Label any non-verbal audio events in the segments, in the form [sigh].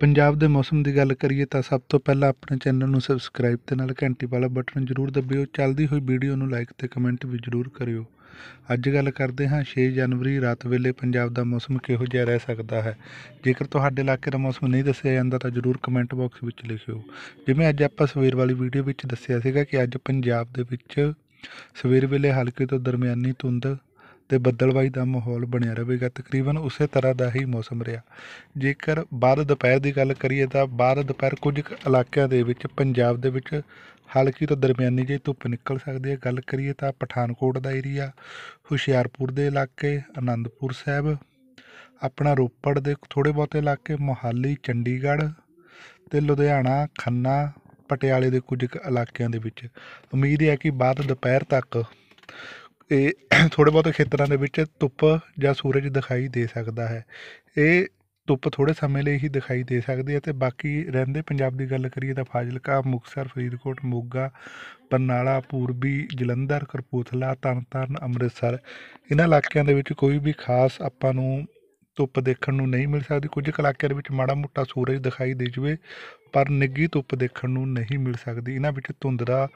ਪੰਜਾਬ ਦੇ ਮੌਸਮ ਦੀ ਗੱਲ ਕਰੀਏ ਤਾਂ ਸਭ ਤੋਂ ਪਹਿਲਾਂ ਆਪਣੇ ਚੈਨਲ ਨੂੰ ਸਬਸਕ੍ਰਾਈਬ ਤੇ ਨਾਲ ਘੰਟੀ ਵਾਲਾ ਬਟਨ ਜ਼ਰੂਰ ਦਬਿਓ ਚੱਲਦੀ ਹੋਈ ਵੀਡੀਓ ਨੂੰ ਲਾਈਕ ਤੇ ਕਮੈਂਟ ਵੀ ਜ਼ਰੂਰ ਕਰਿਓ ਅੱਜ ਗੱਲ ਕਰਦੇ ਹਾਂ 6 ਜਨਵਰੀ ਰਾਤ ਵੇਲੇ ਪੰਜਾਬ ਦਾ ਮੌਸਮ ਕਿਹੋ ਜਿਹਾ ਰਹਿ ਸਕਦਾ ਹੈ ਜੇਕਰ ਤੁਹਾਡੇ ਇਲਾਕੇ ਦਾ ਮੌਸਮ ਨਹੀਂ ਦੱਸਿਆ ਜਾਂਦਾ ਤਾਂ ਜ਼ਰੂਰ ਕਮੈਂਟ ਬਾਕਸ ਵਿੱਚ ਲਿਖਿਓ ਜਿਵੇਂ ਅੱਜ ਆਪਾਂ ਸਵੇਰ ਵਾਲੀ ਵੀਡੀਓ ਵਿੱਚ ਦੱਸਿਆ ਸੀਗਾ ਕਿ ਅੱਜ ਪੰਜਾਬ ਦੇ ਵਿੱਚ ਸਵੇਰ ਵੇਲੇ ਹਲਕੇ ਤੋਂ ਦਰਮਿਆਨੀ ਧੁੰਦ ਤੇ ਬੱਦਲਵਾਈ ਦਾ ਮਾਹੌਲ ਬਣਿਆ ਰਹੇਗਾ ਤਕਰੀਬਨ ਉਸੇ ਤਰ੍ਹਾਂ ਦਾ ਹੀ ਮੌਸਮ ਰਿਹਾ ਜੇਕਰ ਬਾਅਦ ਦੁਪਹਿਰ ਦੀ ਗੱਲ ਕਰੀਏ ਤਾਂ ਬਾਅਦ ਦੁਪਹਿਰ ਕੁਝ ਇਲਾਕਿਆਂ ਦੇ ਵਿੱਚ ਪੰਜਾਬ ਦੇ ਵਿੱਚ ਹਲਕੀ ਤੋਂ ਦਰਮਿਆਨੀ ਜਿਹੀ ਧੁੱਪ ਨਿਕਲ ਸਕਦੀ ਹੈ ਗੱਲ ਕਰੀਏ ਤਾਂ ਪਠਾਨਕੋਟ ਦਾ ਏਰੀਆ ਹੁਸ਼ਿਆਰਪੁਰ ਦੇ ਇਲਾਕੇ ਆਨੰਦਪੁਰ ਸਾਹਿਬ ਆਪਣਾ ਰੋਪੜ ਦੇ ਥੋੜੇ ਬਹੁਤੇ ਇਲਾਕੇ ਮੋਹਾਲੀ ਚੰਡੀਗੜ੍ਹ ਤੇ ਲੁਧਿਆਣਾ ਖੰਨਾ ਪਟਿਆਲੇ ਦੇ ਕੁਝ ਇਲਾਕਿਆਂ ਦੇ ਵਿੱਚ ਉਮੀਦ ਹੈ ਕਿ ਬਾਅਦ ਦੁਪਹਿਰ ਤੱਕ ਇਹ [clears throat] ਥੋੜੇ ਬਹੁਤ ਖੇਤਰਾਂ ਦੇ ਵਿੱਚ ਧੁੱਪ ਜਾਂ ਸੂਰਜ ਦਿਖਾਈ ਦੇ ਸਕਦਾ ਹੈ ਇਹ ਧੁੱਪ ਥੋੜੇ ਸਮੇਂ ਲਈ ਹੀ ਦਿਖਾਈ ਦੇ ਸਕਦੀ ਹੈ ਤੇ ਬਾਕੀ ਰਹਿੰਦੇ ਪੰਜਾਬ ਦੀ ਗੱਲ ਕਰੀਏ ਤਾਂ ਫਾਜ਼ਿਲਕਾ ਮੁਕਸਰ ਫਰੀਦਕੋਟ ਮੋਗਾ ਬਰਨਾਲਾ ਪੂਰਬੀ ਜਲੰਧਰ ਕਰਪੂਥਲਾ ਤਰਨਤਾਰਨ ਅੰਮ੍ਰਿਤਸਰ ਇਹਨਾਂ ਇਲਾਕਿਆਂ ਦੇ ਵਿੱਚ ਕੋਈ ਵੀ ਖਾਸ ਆਪਾਂ ਨੂੰ ਧੁੱਪ ਦੇਖਣ ਨੂੰ ਨਹੀਂ ਮਿਲ ਸਕਦੀ ਕੁਝ ਇਲਾਕਿਆਂ ਦੇ ਵਿੱਚ ਮਾੜਾ ਮੋਟਾ ਸੂਰਜ ਦਿਖਾਈ ਦੇ ਜਵੇ ਪਰ ਨਿੱਗੀ ਧੁੱਪ ਦੇਖਣ ਨੂੰ ਨਹੀਂ ਮਿਲ ਸਕਦੀ ਇਹਨਾਂ ਵਿੱਚ ਧੁੰਦਰਾ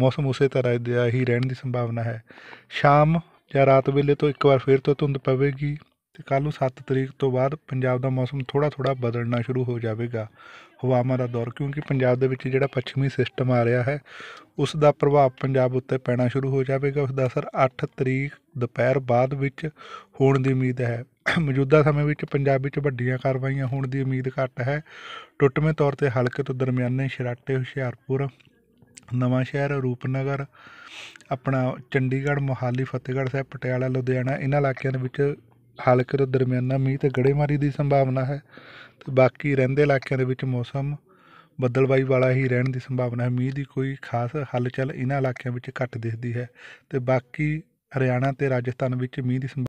ਮੌਸਮ ਉਸੇ ਤਰ੍ਹਾਂ ਦਾ ਹੀ ਰਹਿਣ ਦੀ ਸੰਭਾਵਨਾ ਹੈ ਸ਼ਾਮ ਜਾਂ ਰਾਤ ਵੇਲੇ ਤੋਂ ਇੱਕ ਵਾਰ ਫਿਰ ਤੋਂ ਧੁੰਦ ਪਵੇਗੀ ਤੇ ਕੱਲ ਨੂੰ 7 ਤਰੀਕ ਤੋਂ ਬਾਅਦ ਪੰਜਾਬ ਦਾ ਮੌਸਮ ਥੋੜਾ ਥੋੜਾ ਬਦਲਣਾ ਸ਼ੁਰੂ ਹੋ ਜਾਵੇਗਾ ਹਵਾਵਾਂ ਦਾ ਦੌਰ ਕਿਉਂਕਿ ਪੰਜਾਬ ਦੇ ਵਿੱਚ ਜਿਹੜਾ ਪੱਛਮੀ ਸਿਸਟਮ ਆ ਰਿਹਾ ਹੈ ਉਸ ਦਾ ਪ੍ਰਭਾਵ ਪੰਜਾਬ ਉੱਤੇ ਪੈਣਾ ਸ਼ੁਰੂ ਹੋ ਜਾਵੇਗਾ ਉਸ ਦਾ ਅਸਰ 8 ਤਰੀਕ ਦੁਪਹਿਰ ਬਾਅਦ ਵਿੱਚ ਹੋਣ ਦੀ ਉਮੀਦ ਹੈ ਮੌਜੂਦਾ ਸਮੇਂ ਵਿੱਚ ਪੰਜਾਬ ਵਿੱਚ ਵੱਡੀਆਂ ਕਾਰਵਾਈਆਂ ਹੋਣ ਦੀ ਉਮੀਦ ਘੱਟ ਹੈ ਟੁੱਟਵੇਂ ਤੌਰ ਤੇ ਹਲਕੇ ਤੋਂ ਦਰਮਿਆਨੇ ਸ਼ਰਾਟੇ ਹੁਸ਼ਿਆਰਪੁਰ ਨਵਾਂ ਸ਼ਹਿਰ ਰੂਪਨਗਰ ਆਪਣਾ ਚੰਡੀਗੜ੍ਹ ਮੋਹਾਲੀ ਫਤਿਹਗੜ੍ਹ ਸਾਹਿਬ ਪਟਿਆਲਾ ਲੁਧਿਆਣਾ ਇਹਨਾਂ ਇਲਾਕਿਆਂ ਦੇ ਵਿੱਚ ਹਲਕੇ ਤੋਂ ਦਰਮਿਆਨਾ ਮੀਂਹ ਤੇ ਗੜੇਮਾਰੀ ਦੀ ਸੰਭਾਵਨਾ ਹੈ ਤੇ ਬਾਕੀ ਰਹਿੰਦੇ ਇਲਾਕਿਆਂ ਦੇ ਵਿੱਚ ਮੌਸਮ ਬੱਦਲਬਾਈ ਵਾਲਾ ਹੀ ਰਹਿਣ ਦੀ ਸੰਭਾਵਨਾ ਹੈ ਮੀਂਹ ਦੀ ਕੋਈ ਖਾਸ ਹਲਚਲ ਇਹਨਾਂ ਇਲਾਕਿਆਂ ਵਿੱਚ ਘੱਟ ਦਿਖਦੀ ਹੈ ਤੇ ਬਾਕੀ ਹਰਿਆਣਾ ਤੇ ਰਾਜਸਥਾਨ ਵਿੱਚ ਮੀਂਹ ਦੀ